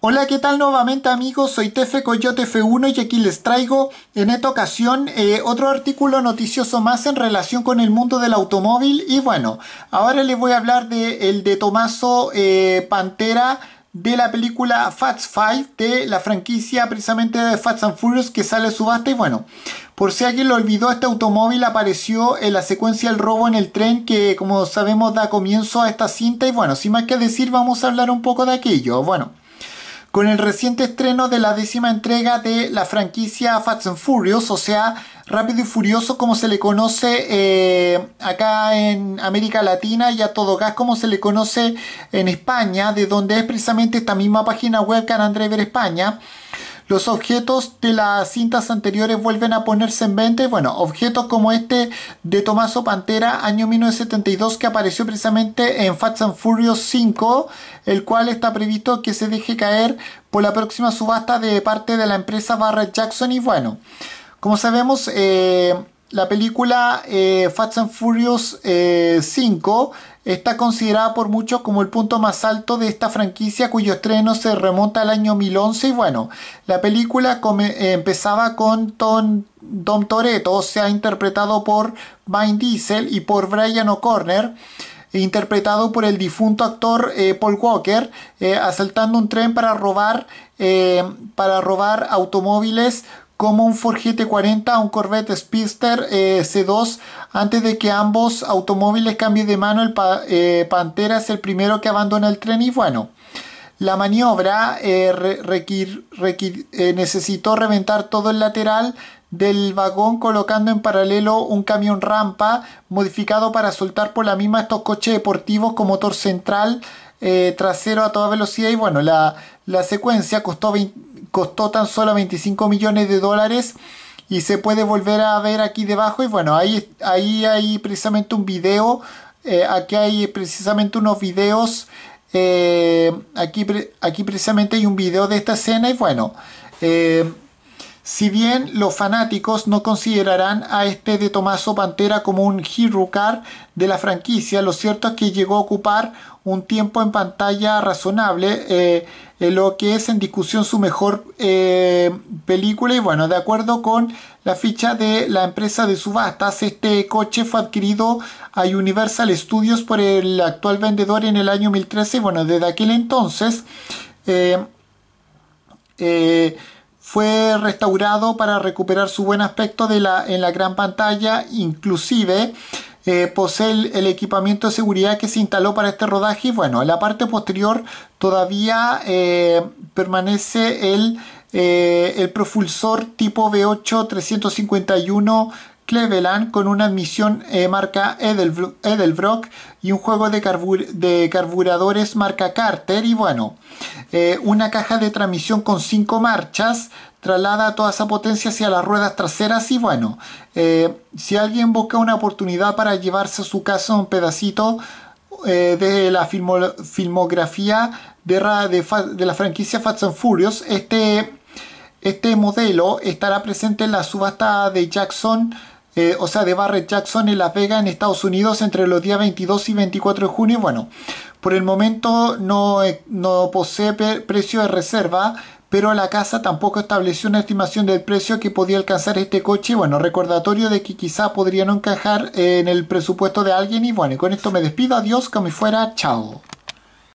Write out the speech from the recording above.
Hola, ¿qué tal nuevamente amigos? Soy Tefe Coyote F1 y aquí les traigo en esta ocasión eh, otro artículo noticioso más en relación con el mundo del automóvil y bueno, ahora les voy a hablar de el de Tomaso eh, Pantera de la película Fats Five de la franquicia precisamente de Fats and Furious que sale subasta y bueno, por si alguien lo olvidó, este automóvil apareció en la secuencia El robo en el tren que como sabemos da comienzo a esta cinta y bueno, sin más que decir vamos a hablar un poco de aquello. Bueno, con el reciente estreno de la décima entrega de la franquicia Fast and Furious, o sea, Rápido y Furioso como se le conoce eh, acá en América Latina y a todo gas como se le conoce en España, de donde es precisamente esta misma página web Canandrever España los objetos de las cintas anteriores vuelven a ponerse en venta. Bueno, objetos como este de Tomaso Pantera, año 1972, que apareció precisamente en Fast and Furious 5, el cual está previsto que se deje caer por la próxima subasta de parte de la empresa Barrett Jackson. Y bueno, como sabemos, eh, la película eh, and Furious 5 eh, está considerada por muchos como el punto más alto de esta franquicia cuyo estreno se remonta al año 2011 y bueno, la película eh, empezaba con Tom, Toretto, o sea, interpretado por Vin Diesel y por Brian O'Connor interpretado por el difunto actor Paul Walker, asaltando un tren para robar, para robar automóviles como un Ford GT40 un Corvette Speedster eh, C2 antes de que ambos automóviles cambien de mano el eh, Pantera es el primero que abandona el tren y bueno la maniobra eh, necesitó reventar todo el lateral del vagón colocando en paralelo un camión rampa modificado para soltar por la misma estos coches deportivos con motor central trasero a toda velocidad y bueno la, la secuencia costó 20 costó tan solo 25 millones de dólares y se puede volver a ver aquí debajo y bueno ahí, ahí hay precisamente un video eh, aquí hay precisamente unos videos eh, aquí, aquí precisamente hay un video de esta escena y bueno eh, si bien los fanáticos no considerarán a este de Tomaso Pantera como un hero car de la franquicia, lo cierto es que llegó a ocupar un tiempo en pantalla razonable lo que es en discusión su mejor eh, película y bueno, de acuerdo con la ficha de la empresa de subastas, este coche fue adquirido a Universal Studios por el actual vendedor en el año 2013 bueno, desde aquel entonces eh, eh, fue restaurado para recuperar su buen aspecto de la, en la gran pantalla, inclusive eh, posee el, equipamiento de seguridad que se instaló para este rodaje y bueno, en la parte posterior todavía eh, permanece el, eh, el, propulsor tipo V8 351 Cleveland con una admisión eh, marca Edelbrock y un juego de, carburadores marca Carter y bueno, eh, una caja de transmisión con 5 marchas traslada toda esa potencia hacia las ruedas traseras y bueno, eh, si alguien busca una oportunidad para llevarse a su casa un pedacito de la filmografía de, la franquicia Fast and Furious, este, este modelo estará presente en la subasta de Jackson eh, o sea, de Barrett Jackson en Las Vegas, en Estados Unidos, entre los días 22 y 24 de junio. Bueno, por el momento no, eh, posee precio de reserva, pero la casa tampoco estableció una estimación del precio que podía alcanzar este coche. Bueno, recordatorio de que quizá podría no encajar en el presupuesto de alguien. Y bueno, con esto me despido. Adiós, como fuera. Chao.